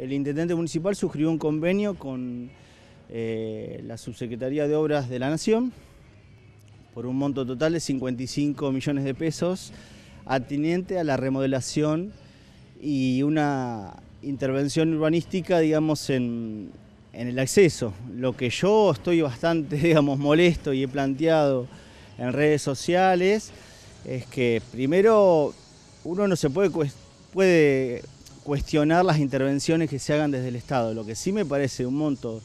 el intendente municipal suscribió un convenio con eh, la Subsecretaría de Obras de la Nación por un monto total de 55 millones de pesos atinente a la remodelación y una intervención urbanística, digamos, en, el acceso. Lo que yo estoy bastante, digamos, molesto y he planteado en redes sociales es que primero uno no se puede, puede cuestionar las intervenciones que se hagan desde el Estado. Lo que sí me parece un monto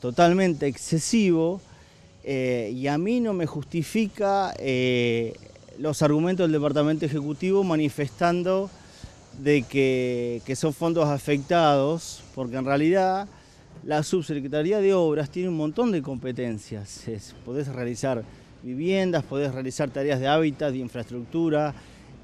totalmente excesivo eh, y a mí no me justifica eh, los argumentos del Departamento Ejecutivo manifestando de que, son fondos afectados, porque en realidad la Subsecretaría de Obras tiene un montón de competencias. puedes podés realizar viviendas, podés realizar tareas de hábitat, de infraestructura,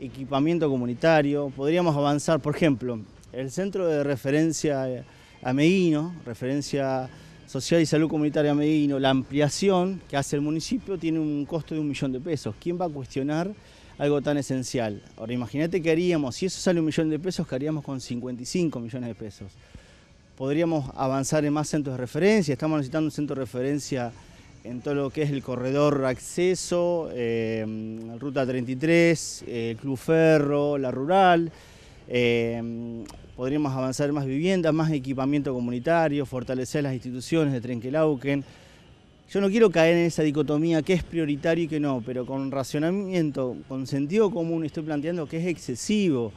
equipamiento comunitario, podríamos avanzar, por ejemplo, el centro de referencia a Medino, referencia social y salud comunitaria a Medino, la ampliación que hace el municipio tiene un costo de un millón de pesos. ¿Quién va a cuestionar algo tan esencial? Ahora imagínate qué haríamos, si eso sale un millón de pesos, ¿qué haríamos con 55 millones de pesos. Podríamos avanzar en más centros de referencia, estamos necesitando un centro de referencia en todo lo que es el corredor acceso, eh, Ruta 33, el eh, Club Ferro, La Rural. Eh, podríamos avanzar más viviendas, más equipamiento comunitario, fortalecer las instituciones de Trenquelauquen. Yo no quiero caer en esa dicotomía que es prioritario y que no, pero con racionamiento, con sentido común estoy planteando que es excesivo.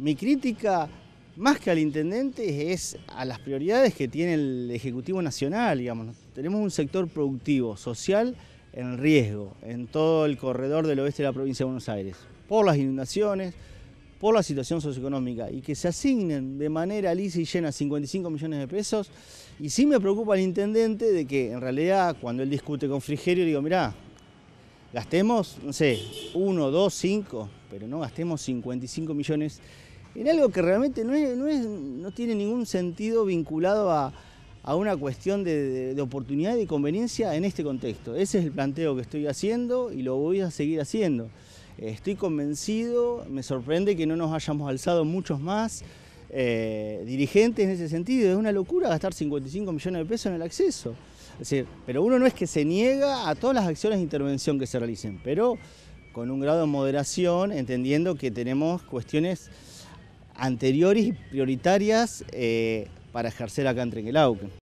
Mi crítica más que al intendente es a las prioridades que tiene el Ejecutivo Nacional, digamos. Tenemos un sector productivo, social, en riesgo en todo el corredor del oeste de la provincia de Buenos Aires, por las inundaciones, por la situación socioeconómica, y que se asignen de manera lisa y llena 55 millones de pesos. Y sí me preocupa el intendente de que en realidad cuando él discute con Frigerio, digo, mirá, gastemos, no sé, uno, dos, cinco, pero no gastemos 55 millones en algo que realmente no, no, tiene ningún sentido vinculado a, una cuestión de, oportunidad y conveniencia en este contexto. Ese es el planteo que estoy haciendo y lo voy a seguir haciendo. Estoy convencido, me sorprende que no nos hayamos alzado muchos más eh, dirigentes en ese sentido. Es una locura gastar 55 millones de pesos en el acceso. pero uno no es que se niega a todas las acciones de intervención que se realicen, pero con un grado de moderación, entendiendo que tenemos cuestiones anteriores y prioritarias eh, para ejercer acá en auca.